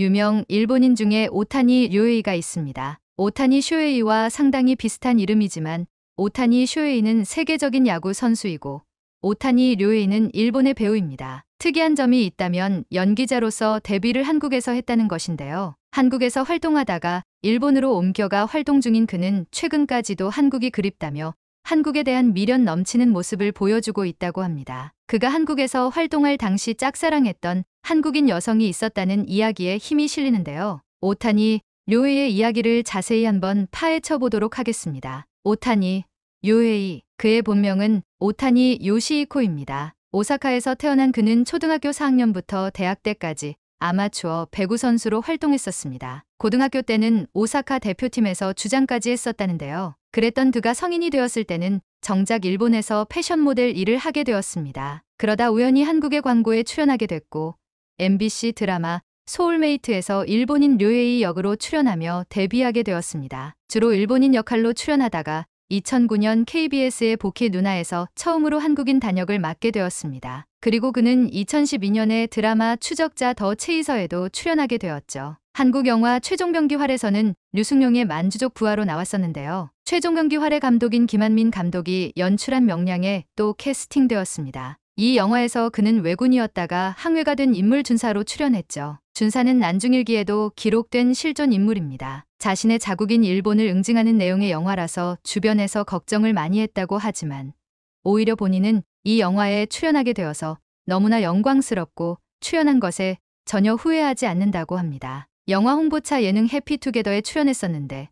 유명 일본인 중에 오타니 요에이가 있습니다. 오타니 쇼헤이와 상당히 비슷한 이름이지만 오타니 쇼헤이는 세계적인 야구 선수이고 오타니 료헤이는 일본의 배우입니다. 특이한 점이 있다면 연기자로서 데뷔를 한국에서 했다는 것인데요. 한국에서 활동하다가 일본으로 옮겨가 활동 중인 그는 최근까지도 한국이 그립다며 한국에 대한 미련 넘치는 모습을 보여주고 있다고 합니다. 그가 한국에서 활동할 당시 짝사랑했던 한국인 여성이 있었다는 이야기에 힘이 실리는데요. 오타니 료웨이의 이야기를 자세히 한번 파헤쳐 보도록 하겠습니다. 오타니요웨이 그의 본명은 오타니 요시이코입니다. 오사카에서 태어난 그는 초등학교 4학년부터 대학 때까지 아마추어 배구 선수로 활동했었습니다. 고등학교 때는 오사카 대표팀에서 주장까지 했었다는데요. 그랬던 그가 성인이 되었을 때는 정작 일본에서 패션 모델 일을 하게 되었습니다. 그러다 우연히 한국의 광고에 출연하게 됐고 MBC 드라마 소울메이트에서 일본인 류에이 역으로 출연하며 데뷔하게 되었습니다. 주로 일본인 역할로 출연하다가 2009년 KBS의 복희 누나에서 처음으로 한국인 단역을 맡게 되었습니다. 그리고 그는 2012년에 드라마 추적자 더 체이서에도 출연하게 되었죠. 한국 영화 최종병기활에서는 류승룡의 만주족 부하로 나왔었는데요. 최종병기활의 감독인 김한민 감독이 연출한 명량에 또 캐스팅되었습니다. 이 영화에서 그는 왜군이었다가 항외가된 인물 준사로 출연했죠. 준사는 난중일기에도 기록된 실존 인물입니다. 자신의 자국인 일본을 응징하는 내용의 영화라서 주변에서 걱정을 많이 했다고 하지만 오히려 본인은 이 영화에 출연하게 되어서 너무나 영광스럽고 출연한 것에 전혀 후회하지 않는다고 합니다. 영화 홍보차 예능 해피투게더에 출연했었는데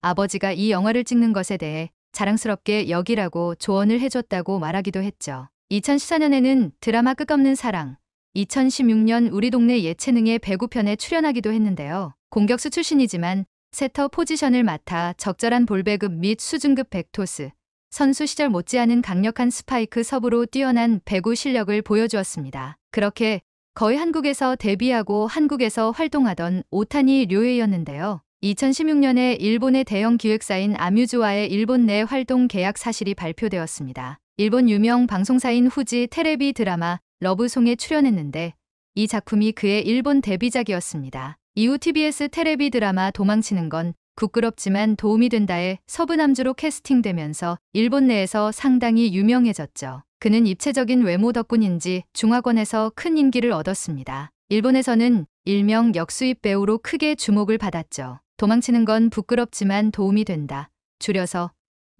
아버지가 이 영화를 찍는 것에 대해 자랑스럽게 여기라고 조언을 해줬다고 말하기도 했죠. 2014년에는 드라마 끝없는 사랑, 2016년 우리 동네 예체능의 배구편에 출연하기도 했는데요. 공격수 출신이지만 세터 포지션을 맡아 적절한 볼배급 및 수준급 백토스, 선수 시절 못지않은 강력한 스파이크 서브로 뛰어난 배구 실력을 보여주었습니다. 그렇게 거의 한국에서 데뷔하고 한국에서 활동하던 오타니 류에이였는데요. 2016년에 일본의 대형 기획사인 아뮤즈와의 일본 내 활동 계약 사실이 발표되었습니다. 일본 유명 방송사인 후지 테레비 드라마 러브송에 출연했는데 이 작품이 그의 일본 데뷔작이었습니다. 이후 TBS 테레비 드라마 도망치는 건 부끄럽지만 도움이 된다에 서브남주로 캐스팅되면서 일본 내에서 상당히 유명해졌죠. 그는 입체적인 외모 덕분인지 중화권에서 큰 인기를 얻었습니다. 일본에서는 일명 역수입 배우로 크게 주목을 받았죠. 도망치는 건 부끄럽지만 도움이 된다. 줄여서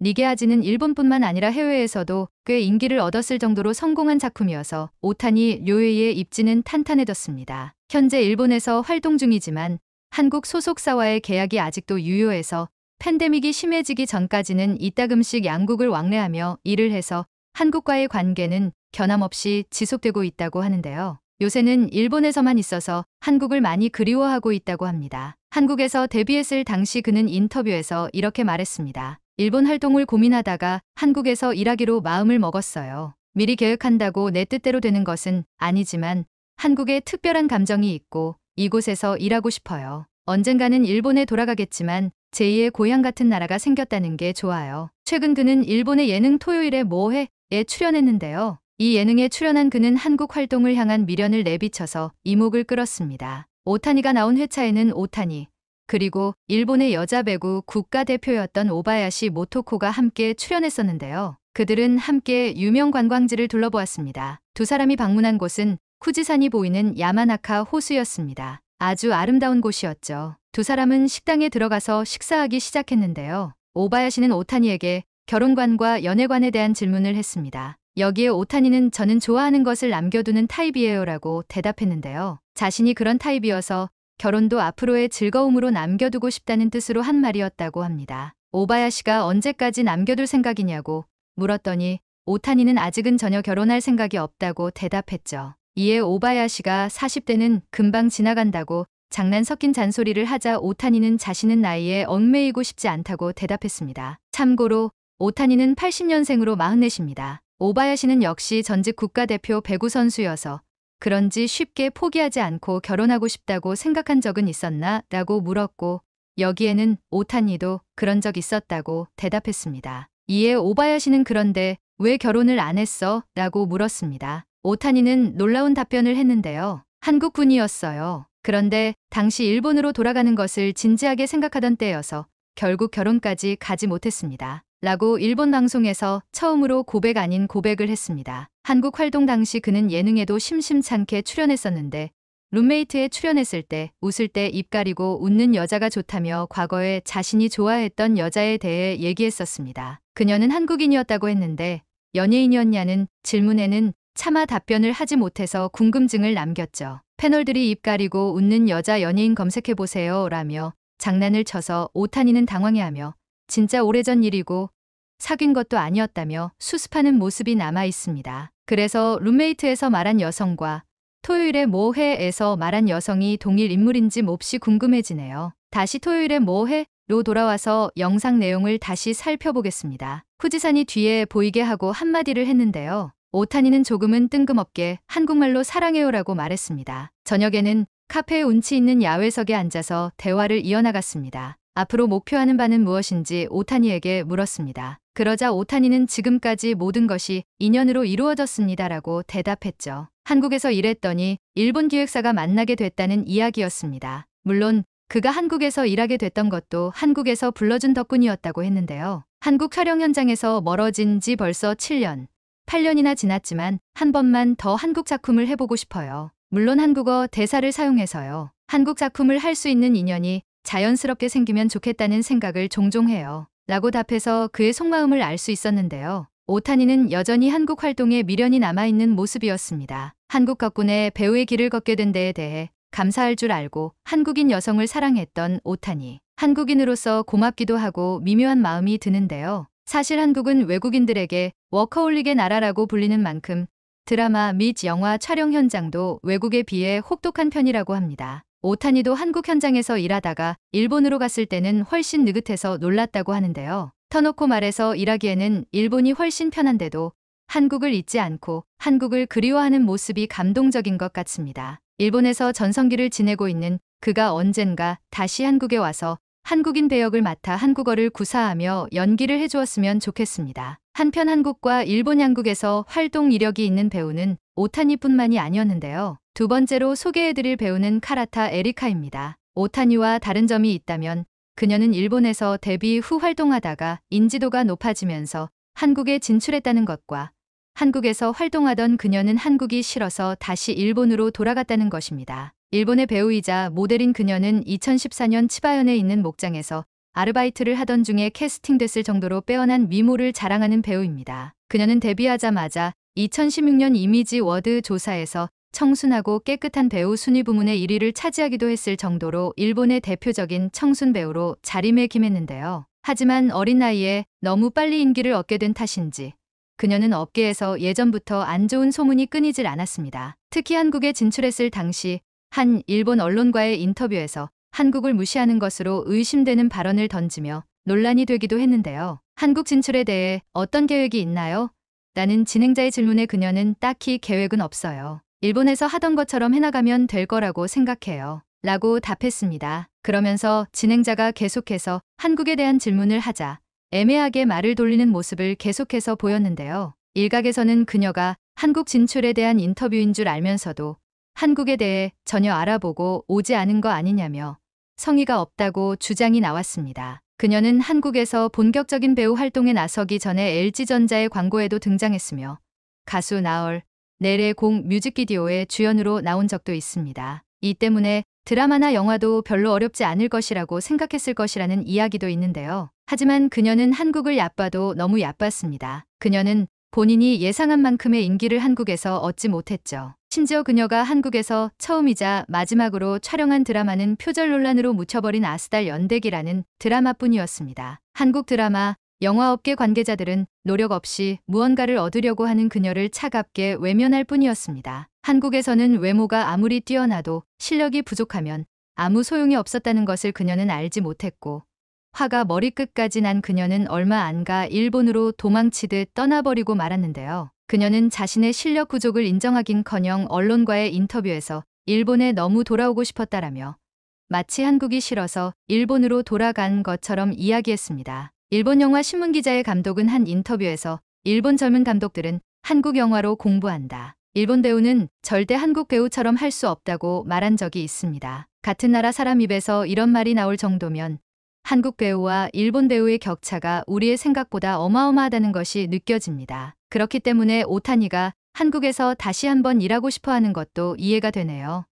니게아지는 일본뿐만 아니라 해외에서도 꽤 인기를 얻었을 정도로 성공한 작품이어서 오타니 료헤이의 입지는 탄탄해졌습니다. 현재 일본에서 활동 중이지만 한국 소속사와의 계약이 아직도 유효해서 팬데믹이 심해지기 전까지는 이따금씩 양국을 왕래하며 일을 해서 한국과의 관계는 견함없이 지속되고 있다고 하는데요. 요새는 일본에서만 있어서 한국을 많이 그리워하고 있다고 합니다. 한국에서 데뷔했을 당시 그는 인터뷰에서 이렇게 말했습니다. 일본 활동을 고민하다가 한국에서 일하기로 마음을 먹었어요. 미리 계획한다고 내 뜻대로 되는 것은 아니지만 한국에 특별한 감정이 있고 이곳에서 일하고 싶어요. 언젠가는 일본에 돌아가겠지만 제2의 고향 같은 나라가 생겼다는 게 좋아요. 최근 그는 일본의 예능 토요일에 뭐해에 출연했는데요. 이 예능에 출연한 그는 한국 활동을 향한 미련을 내비쳐서 이목을 끌었습니다. 오타니가 나온 회차에는 오타니, 그리고 일본의 여자 배구 국가대표였던 오바야시 모토코가 함께 출연했었는데요. 그들은 함께 유명 관광지를 둘러보았습니다. 두 사람이 방문한 곳은 쿠지산이 보이는 야마나카 호수였습니다. 아주 아름다운 곳이었죠. 두 사람은 식당에 들어가서 식사하기 시작했는데요. 오바야시는 오타니에게 결혼관과 연애관에 대한 질문을 했습니다. 여기에 오타니는 저는 좋아하는 것을 남겨두는 타입이에요라고 대답했는데요. 자신이 그런 타입이어서 결혼도 앞으로의 즐거움으로 남겨두고 싶다는 뜻으로 한 말이었다고 합니다. 오바야시가 언제까지 남겨둘 생각이냐고 물었더니 오타니는 아직은 전혀 결혼할 생각이 없다고 대답했죠. 이에 오바야시가 40대는 금방 지나간다고 장난 섞인 잔소리를 하자 오타니는 자신은 나이에 얽매이고 싶지 않다고 대답했습니다. 참고로 오타니는 80년생으로 44입니다. 오바야시는 역시 전직 국가대표 배구 선수여서 그런지 쉽게 포기하지 않고 결혼하고 싶다고 생각한 적은 있었나? 라고 물었고 여기에는 오타니도 그런 적 있었다고 대답했습니다. 이에 오바야시는 그런데 왜 결혼을 안 했어? 라고 물었습니다. 오타니는 놀라운 답변을 했는데요. 한국군이었어요. 그런데 당시 일본으로 돌아가는 것을 진지하게 생각하던 때여서 결국 결혼까지 가지 못했습니다. 라고 일본 방송에서 처음으로 고백 아닌 고백을 했습니다. 한국 활동 당시 그는 예능에도 심심찮게 출연했었는데 룸메이트에 출연했을 때 웃을 때 입 가리고 웃는 여자가 좋다며 과거에 자신이 좋아했던 여자에 대해 얘기했었습니다. 그녀는 한국인이었다고 했는데 연예인이었냐는 질문에는 차마 답변을 하지 못해서 궁금증을 남겼죠. 패널들이 입 가리고 웃는 여자 연예인 검색해보세요 라며 장난을 쳐서 오타니는 당황해하며 진짜 오래전 일이고 사귄 것도 아니었다며 수습하는 모습이 남아 있습니다. 그래서 룸메이트에서 말한 여성과 토요일에뭐해에서 말한 여성이 동일 인물인지 몹시 궁금해지네요. 다시 토요일에뭐해로 돌아와서 영상 내용을 다시 살펴보겠습니다. 후지산이 뒤에 보이게 하고 한마디를 했는데요. 오타니는 조금은 뜬금없게 한국말로 사랑해요라고 말했습니다. 저녁에는 카페에 운치 있는 야외석에 앉아서 대화를 이어나갔습니다. 앞으로 목표하는 바는 무엇인지 오타니에게 물었습니다. 그러자 오타니는 지금까지 모든 것이 인연으로 이루어졌습니다라고 대답했죠. 한국에서 일했더니 일본 기획사가 만나게 됐다는 이야기였습니다. 물론 그가 한국에서 일하게 됐던 것도 한국에서 불러준 덕분이었다고 했는데요. 한국 촬영 현장에서 멀어진 지 벌써 7년, 8년이나 지났지만 한 번만 더 한국 작품을 해보고 싶어요. 물론 한국어 대사를 사용해서요. 한국 작품을 할 수 있는 인연이 자연스럽게 생기면 좋겠다는 생각을 종종 해요. 라고 답해서 그의 속마음을 알 수 있었는데요. 오타니는 여전히 한국 활동에 미련이 남아있는 모습이었습니다. 한국 각군의 배우의 길을 걷게 된 데에 대해 감사할 줄 알고 한국인 여성을 사랑했던 오타니. 한국인으로서 고맙기도 하고 미묘한 마음이 드는데요. 사실 한국은 외국인들에게 워커홀릭의 나라라고 불리는 만큼 드라마 및 영화 촬영 현장도 외국에 비해 혹독한 편이라고 합니다. 오타니도 한국 현장에서 일하다가 일본으로 갔을 때는 훨씬 느긋해서 놀랐다고 하는데요. 터놓고 말해서 일하기에는 일본이 훨씬 편한데도 한국을 잊지 않고 한국을 그리워하는 모습이 감동적인 것 같습니다. 일본에서 전성기를 지내고 있는 그가 언젠가 다시 한국에 와서 한국인 배역을 맡아 한국어를 구사하며 연기를 해주었으면 좋겠습니다. 한편 한국과 일본 양국에서 활동 이력이 있는 배우는 오타니뿐만이 아니었는데요. 두 번째로 소개해드릴 배우는 카라타 에리카입니다. 오타니와 다른 점이 있다면 그녀는 일본에서 데뷔 후 활동하다가 인지도가 높아지면서 한국에 진출했다는 것과 한국에서 활동하던 그녀는 한국이 싫어서 다시 일본으로 돌아갔다는 것입니다. 일본의 배우이자 모델인 그녀는 2014년 치바현에 있는 목장에서 아르바이트를 하던 중에 캐스팅됐을 정도로 빼어난 미모를 자랑하는 배우입니다. 그녀는 데뷔하자마자 2016년 이미지 워드 조사에서 청순하고 깨끗한 배우 순위 부문의 1위를 차지하기도 했을 정도로 일본의 대표적인 청순 배우로 자리매김했는데요. 하지만 어린 나이에 너무 빨리 인기를 얻게 된 탓인지 그녀는 업계에서 예전부터 안 좋은 소문이 끊이질 않았습니다. 특히 한국에 진출했을 당시 한 일본 언론과의 인터뷰에서 한국을 무시하는 것으로 의심되는 발언을 던지며 논란이 되기도 했는데요. 한국 진출에 대해 어떤 계획이 있나요? 라는 진행자의 질문에 그녀는 딱히 계획은 없어요. 일본에서 하던 것처럼 해나가면 될 거라고 생각해요. 라고 답했습니다. 그러면서 진행자가 계속해서 한국에 대한 질문을 하자 애매하게 말을 돌리는 모습을 계속해서 보였는데요. 일각에서는 그녀가 한국 진출에 대한 인터뷰인 줄 알면서도 한국에 대해 전혀 알아보고 오지 않은 거 아니냐며 성의가 없다고 주장이 나왔습니다. 그녀는 한국에서 본격적인 배우 활동에 나서기 전에 LG전자의 광고에도 등장했으며 가수 나얼, 내래공 뮤직비디오에 주연으로 나온 적도 있습니다. 이 때문에 드라마나 영화도 별로 어렵지 않을 것이라고 생각했을 것이라는 이야기도 있는데요. 하지만 그녀는 한국을 얕봐도 너무 얕봤습니다. 그녀는 본인이 예상한 만큼의 인기를 한국에서 얻지 못했죠. 심지어 그녀가 한국에서 처음이자 마지막으로 촬영한 드라마는 표절 논란으로 묻혀버린 아스달 연대기라는 드라마뿐이었습니다. 한국 드라마 영화업계 관계자들은 노력 없이 무언가를 얻으려고 하는 그녀를 차갑게 외면할 뿐이었습니다. 한국에서는 외모가 아무리 뛰어나도 실력이 부족하면 아무 소용이 없었다는 것을 그녀는 알지 못했고 화가 머리끝까지 난 그녀는 얼마 안 가 일본으로 도망치듯 떠나버리고 말았는데요. 그녀는 자신의 실력 부족을 인정하긴커녕 언론과의 인터뷰에서 일본에 너무 돌아오고 싶었다라며 마치 한국이 싫어서 일본으로 돌아간 것처럼 이야기했습니다. 일본 영화 신문기자의 감독은 한 인터뷰에서 일본 젊은 감독들은 한국 영화로 공부한다. 일본 배우는 절대 한국 배우처럼 할 수 없다고 말한 적이 있습니다. 같은 나라 사람 입에서 이런 말이 나올 정도면 한국 배우와 일본 배우의 격차가 우리의 생각보다 어마어마하다는 것이 느껴집니다. 그렇기 때문에 오타니가 한국에서 다시 한번 일하고 싶어 하는 것도 이해가 되네요.